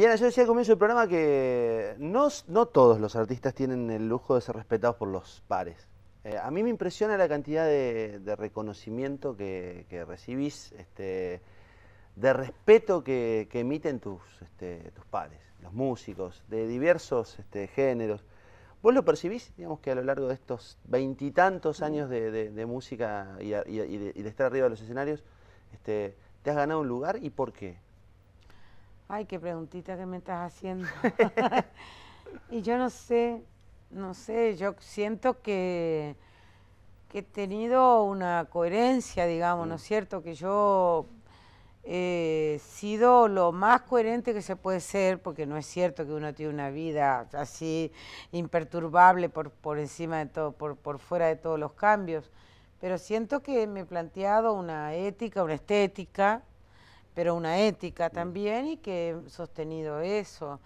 yo decía al comienzo del programa que no, todos los artistas tienen el lujo de ser respetados por los pares. Eh, a mí me impresiona la cantidad de, reconocimiento que, recibís, este, de respeto que, emiten tus, este, tus pares, los músicos, de diversos este, géneros. ¿Vos lo percibís, digamos, que a lo largo de estos veintitantos mm. años de, música y, de, estar arriba de los escenarios, te has ganado un lugar y por qué? Ay, qué preguntita que me estás haciendo. y yo no sé, no sé, yo siento que, he tenido una coherencia, digamos, ¿no es mm. cierto? Que yo eh, he sido lo más coherente que se puede ser, porque no es cierto que uno tiene una vida así imperturbable por, por encima de todo, por, por fuera de todos los cambios, pero siento que me he planteado una ética, una estética, pero una ética también y que he sostenido eso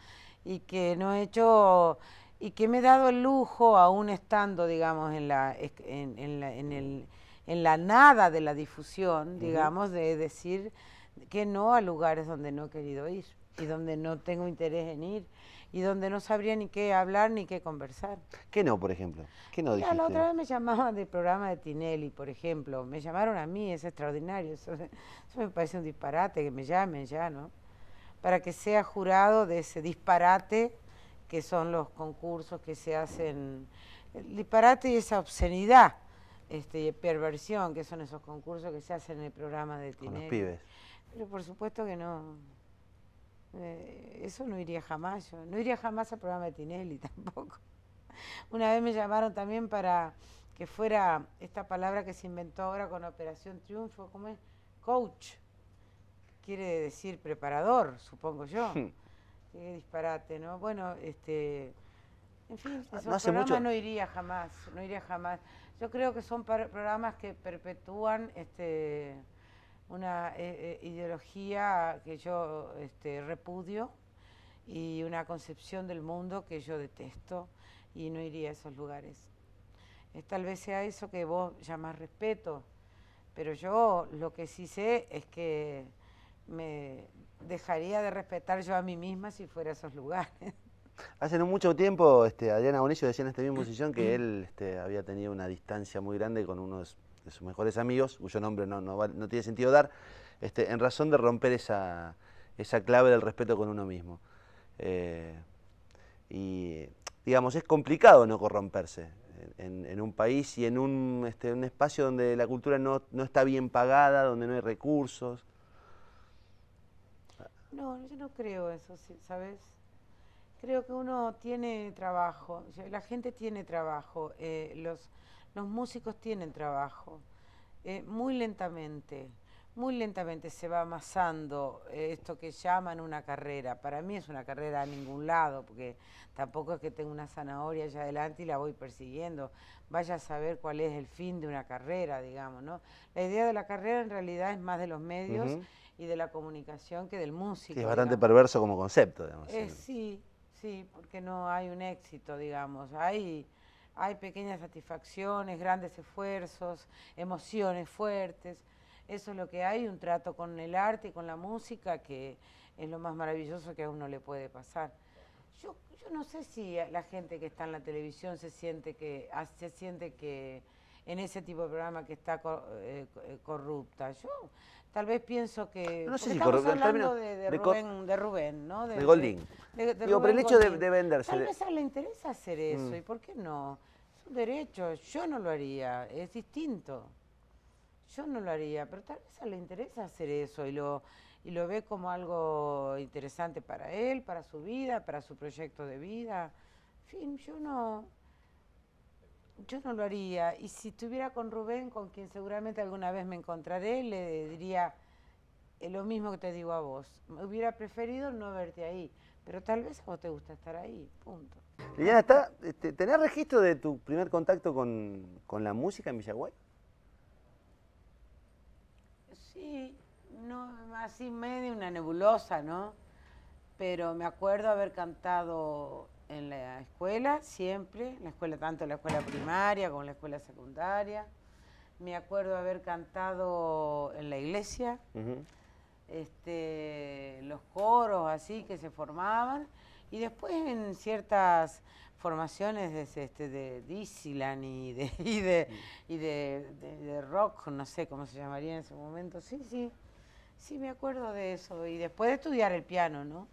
y que no he hecho y que me he dado el lujo aún estando digamos en la en, en, la, el, en la nada de la difusión digamos de decir que no a lugares donde no he querido ir y donde no tengo interés en ir y donde no sabría ni qué hablar ni qué conversar. ¿Qué no, por ejemplo? ¿Qué no La otra vez me llamaban del programa de Tinelli, por ejemplo. Me llamaron a mí, es extraordinario. Eso, me parece un disparate que me llamen ya, ¿no? Para que sea jurado de ese disparate que son los concursos que se hacen. El disparate y esa obscenidad, este, perversión que son esos concursos que se hacen en el programa de Tinelli. los pibes. Pero por supuesto que no. Eh, eso no iría jamás yo. No iría jamás al programa de Tinelli tampoco. Una vez me llamaron también para que fuera esta palabra que se inventó ahora con Operación Triunfo, ¿cómo es? Coach. Quiere decir preparador, supongo yo. Hmm. Qué disparate, ¿no? Bueno, este. En fin, ah, esos no iría jamás, no iría jamás. Yo creo que son programas que perpetúan este una eh, eh, ideología que yo este, repudio y una concepción del mundo que yo detesto y no iría a esos lugares. Es, tal vez sea eso que vos llamas respeto, pero yo lo que sí sé es que me dejaría de respetar yo a mí misma si fuera a esos lugares. Hace no mucho tiempo, este, Adriana Bonillo decía en esta misma posición que él este, había tenido una distancia muy grande con unos sus mejores amigos, cuyo nombre no, tiene sentido dar, este, en razón de romper esa, clave del respeto con uno mismo. Eh, y digamos, es complicado no corromperse en, un país y en un, este, espacio donde la cultura no, está bien pagada, donde no hay recursos. No, yo no creo eso, ¿sabes? Creo que uno tiene trabajo, la gente tiene trabajo. Eh, los, los músicos tienen trabajo, eh, muy lentamente, muy lentamente se va amasando eh, esto que llaman una carrera. Para mí es una carrera a ningún lado, porque tampoco es que tenga una zanahoria allá adelante y la voy persiguiendo. Vaya a saber cuál es el fin de una carrera, digamos, ¿no? La idea de la carrera en realidad es más de los medios y de la comunicación que del músico. es bastante perverso como concepto, digamos. Eh, sí, sí, porque no hay un éxito, digamos. Hay hay pequeñas satisfacciones, grandes esfuerzos, emociones fuertes. Eso es lo que hay, un trato con el arte y con la música que es lo más maravilloso que a uno le puede pasar. Yo, yo no sé si la gente que está en la televisión se siente que, se siente que en ese tipo de programa que está eh, eh, corrupta. Yo tal vez pienso que... No sé si hablando de, de, Rubén, de, ¿no? De, Golding. Digo, pero el hecho de, venderse... Tal vez a él le interesa hacer eso, mm. ¿y por qué no? Es un derecho, yo no lo haría, es distinto. Yo no lo haría, pero tal vez a él le interesa hacer eso y lo y lo ve como algo interesante para él, para su vida, para su proyecto de vida. En fin, yo no, yo no lo haría. Y si estuviera con Rubén, con quien seguramente alguna vez me encontraré, le diría eh, lo mismo que te digo a vos. Me hubiera preferido no verte ahí, pero tal vez a vos te gusta estar ahí, punto. Liliana, ¿está, este, ¿tenés registro de tu primer contacto con, la música en Villaguay? Sí, no, así medio una nebulosa, ¿no? Pero me acuerdo haber cantado en la escuela, siempre, la escuela, tanto en la escuela primaria como en la escuela secundaria. Me acuerdo haber cantado en la iglesia, este, los coros así que se formaban, y después en ciertas formaciones de, este, de Disneyland y, de, y, de, de, rock, no sé cómo se llamaría en ese momento. Sí, sí, sí me acuerdo de eso. Y después de estudiar el piano, ¿no?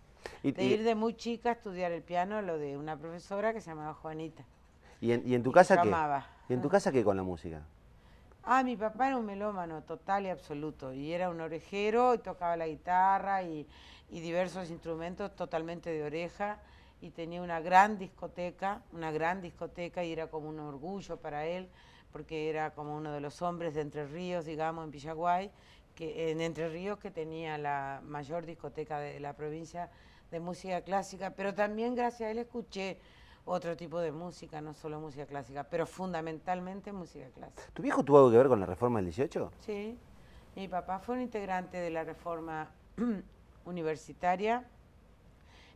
de ir de muy chica a estudiar el piano, lo de una profesora que se llamaba Juanita. ¿Y en, tu casa qué? ¿Y en tu casa qué con la música? Ah, mi papá era un melómano total y absoluto, y era un orejero, y tocaba la guitarra y, diversos instrumentos totalmente de oreja, y tenía una gran discoteca, una gran discoteca, y era como un orgullo para él, porque era como uno de los hombres de Entre Ríos, digamos, en Villaguay, que, en Entre Ríos, que tenía la mayor discoteca de la provincia de música clásica, pero también gracias a él escuché otro tipo de música, no solo música clásica, pero fundamentalmente música clásica. ¿Tu viejo tuvo algo que ver con la reforma del 18? Sí, mi papá fue un integrante de la reforma universitaria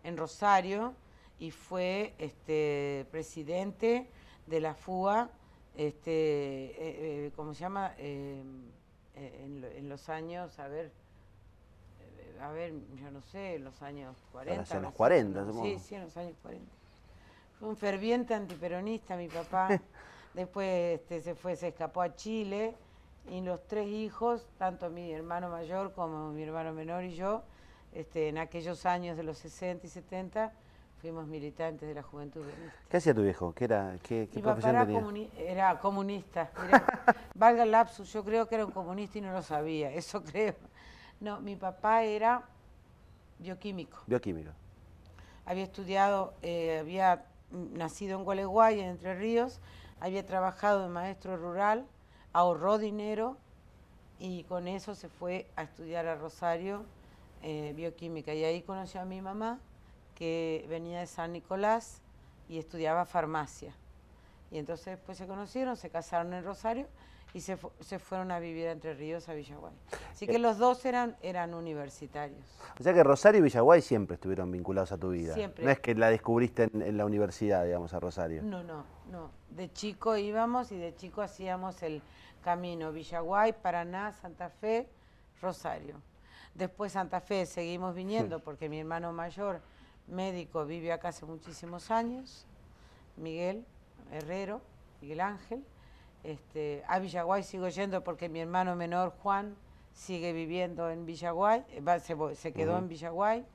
en Rosario y fue este, presidente de la FUA, este, eh, eh, ¿cómo se llama? Eh, en, en los años, a ver, a ver, yo no sé, en los años 40. ¿En los 40, Sí, sí, en los años 40. Fue un ferviente antiperonista mi papá. Después este, se fue, se escapó a Chile y los tres hijos, tanto mi hermano mayor como mi hermano menor y yo, este, en aquellos años de los 60 y 70, fuimos militantes de la juventud ¿Qué hacía tu viejo? ¿Qué era? ¿Qué, Mi profesión papá era, tenía? era comunista. valga el lapsus, yo creo que era un comunista y no lo sabía, eso creo. No, mi papá era bioquímico. Bioquímico. Había estudiado, eh, había nacido en Gualeguay, en Entre Ríos, había trabajado de maestro rural, ahorró dinero y con eso se fue a estudiar a Rosario eh, bioquímica. Y ahí conoció a mi mamá, que venía de San Nicolás y estudiaba farmacia. Y entonces después pues, se conocieron, se casaron en Rosario y se, fueron a vivir Entre Ríos, a Villaguay. Así que eh. los dos eran, eran universitarios. O sea que Rosario y Villaguay siempre estuvieron vinculados a tu vida. No es que la descubriste en, la universidad, digamos, a Rosario. No, no, no. De chico íbamos y de chico hacíamos el camino Villaguay, Paraná, Santa Fe, Rosario. Después Santa Fe seguimos viniendo porque mi hermano mayor, médico, vive acá hace muchísimos años, Miguel Herrero, Miguel Ángel este, a Villaguay sigo yendo porque mi hermano menor, Juan, sigue viviendo en Villaguay, eh, se, quedó en Villaguay,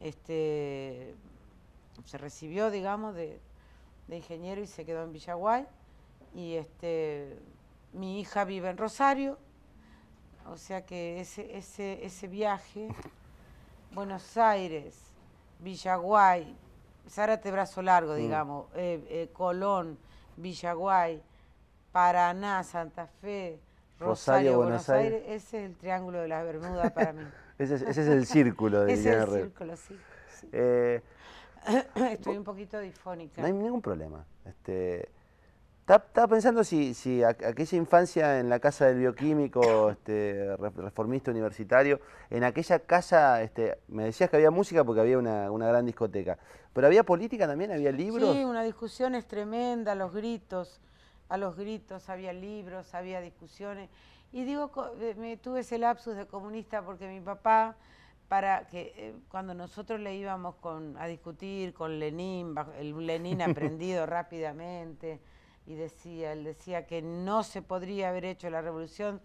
este, se recibió, digamos, de, ingeniero y se quedó en Villaguay. Y este, mi hija vive en Rosario, o sea que ese, viaje, Buenos Aires, Villaguay, Zárate Brazo Largo, mm. digamos, eh, eh, Colón, Villaguay, Paraná, Santa Fe, Rosario, Buenos, Aires. Ese es el triángulo de las Bermudas para mí. ese, es, el círculo de Ese es el círculo, sí. Eh, Estoy un poquito difónica. No hay ningún problema. Este, estaba pensando si, si, aquella infancia en la casa del bioquímico, este, reformista universitario, en aquella casa, este, me decías que había música porque había una, una, gran discoteca, pero había política también, había libros. Sí, una discusión es tremenda, los gritos los gritos, había libros, había discusiones. Y digo, eh, me tuve ese lapsus de comunista porque mi papá, para que eh, cuando nosotros le íbamos con, a discutir con Lenin, el Lenin aprendido rápidamente, y decía, él decía que no se podría haber hecho la revolución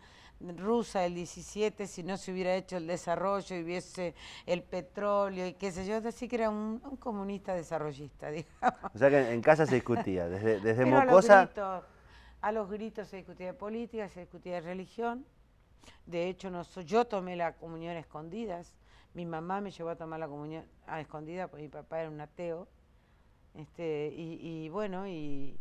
rusa el 17 si no se hubiera hecho el desarrollo y hubiese el petróleo y qué sé yo, decía que era un, comunista desarrollista, digamos. O sea que en casa se discutía, desde, desde Mocosa... A los gritos se discutía de política, se discutía de religión. De hecho, no, yo tomé la comunión a escondidas. Mi mamá me llevó a tomar la comunión a escondidas porque mi papá era un ateo. Este, y, bueno, y,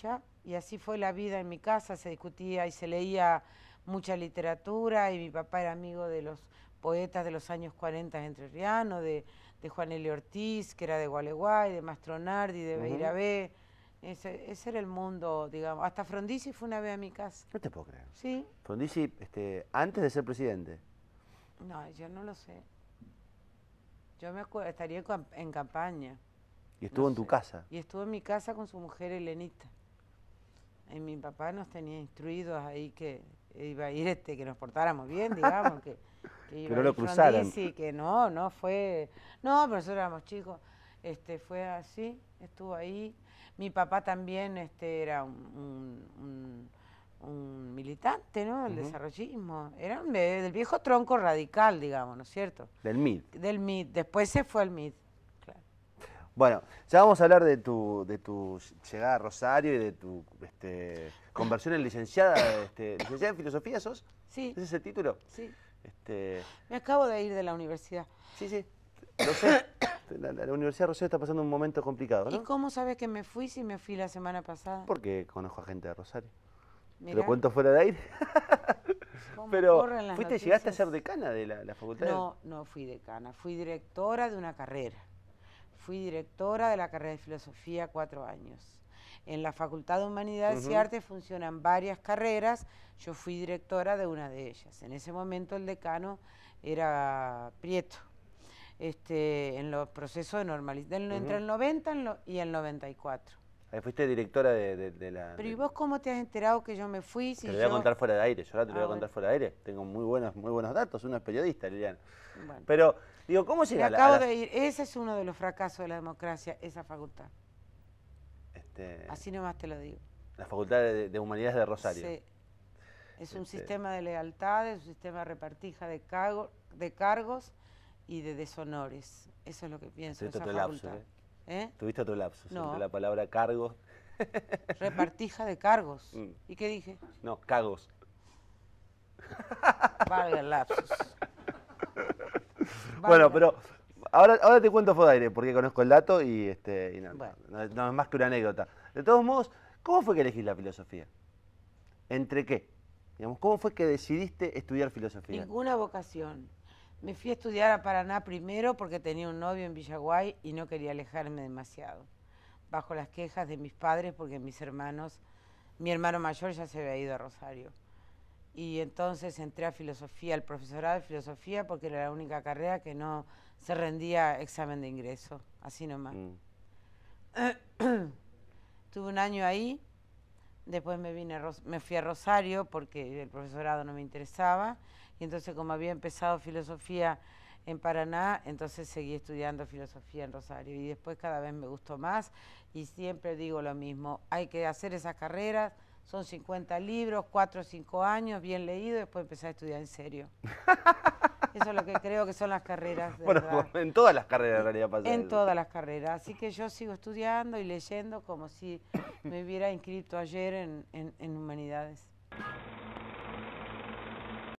ya. Y así fue la vida en mi casa. Se discutía y se leía mucha literatura y mi papá era amigo de los poetas de los años 40 entre Riano, de, Juan L. Ortiz, que era de Gualeguay, de Mastronardi, de Beirabé. Ese, era el mundo, digamos. Hasta Frondizi fue una vez a mi casa. No te puedo creer. Sí. Frondizi, este, antes de ser presidente. No, yo no lo sé. Yo me acuerdo, estaría en campaña. Y estuvo en tu casa. Y estuvo en mi casa con su mujer Helenita. Y mi papá nos tenía instruidos ahí que iba a ir este, que nos portáramos bien, digamos, que, que iba no lo cruzaran. que no, no fue. No, pero nosotros éramos chicos. Este, fue así, estuvo ahí mi papá también este, era un, militante, ¿no? Del desarrollismo. Era del viejo tronco radical, digamos, ¿no es cierto? Del MID. Del MID. Después se fue al MID. Bueno, ya vamos a hablar de tu, de tu llegada a Rosario y de tu este, conversión en licenciada, este, licenciada en filosofía, ¿sos? Sí. ¿Ese es el título? Sí. Este... Me acabo de ir de la universidad. Sí, sí. Lo sé. Este, la, Universidad de Rosario está pasando un momento complicado, ¿no? ¿Y cómo sabes que me fui si me fui la semana pasada? Porque conozco a gente de Rosario. ¿Te lo cuento fuera de aire? Pero, ¿fuiste, llegaste a ser decana de la, facultad? No, no fui decana, fui directora de una carrera. Fui directora de la carrera de filosofía cuatro años. En la Facultad de Humanidades y Artes funcionan varias carreras, yo fui directora de una de ellas. En ese momento el decano era Prieto este, en los procesos de normalización, entre el 90 y el 94. Ahí fuiste directora de, la... Pero ¿y vos cómo te has enterado que yo me fui? te lo voy a contar fuera de aire, yo ahora te lo voy a ah, contar fuera de aire. Tengo muy buenos, muy buenos datos, uno es periodista, Liliana. Pero, digo, ¿cómo llega acabo a de ir, ese es uno de los fracasos de la democracia, esa facultad. Este, Así nomás te lo digo. La Facultad de, Humanidades de Rosario. Sí. Es un este. sistema de lealtad, es un sistema de repartija de, cargo, de cargos, y de deshonores. Eso es lo que pienso. Tuviste otro ¿eh? ¿Eh? Tuviste otro lapsus. la palabra cargos. Repartija de cargos. Mm. ¿Y qué dije? No, cargos. Valga el Bueno, pero ahora, ahora te cuento Fodaire, porque conozco el dato y, este, y no, es más que una anécdota. De todos modos, ¿cómo fue que elegiste la filosofía? ¿Entre qué? Digamos, ¿Cómo fue que decidiste estudiar filosofía? Ninguna vocación. Me fui a estudiar a Paraná primero porque tenía un novio en Villaguay y no quería alejarme demasiado, bajo las quejas de mis padres porque mis hermanos, mi hermano mayor ya se había ido a Rosario. Y entonces entré a filosofía, al profesorado de filosofía, porque era la única carrera que no se rendía examen de ingreso, así nomás. Mm. Tuve un año ahí Después me, fui a Rosario porque el profesorado no me interesaba. Y entonces como había empezado filosofía en Paraná, entonces seguí estudiando filosofía en Rosario y después cada vez me gustó más y siempre digo lo mismo, hay que hacer esas carreras, son 50 libros, 4 o 5 años, bien leído, después empezar a estudiar en serio. Eso es lo que creo que son las carreras. bueno, en todas las carreras en realidad pasa En todas las carreras. Así que yo sigo estudiando y leyendo como si me hubiera inscrito ayer en, en Humanidades.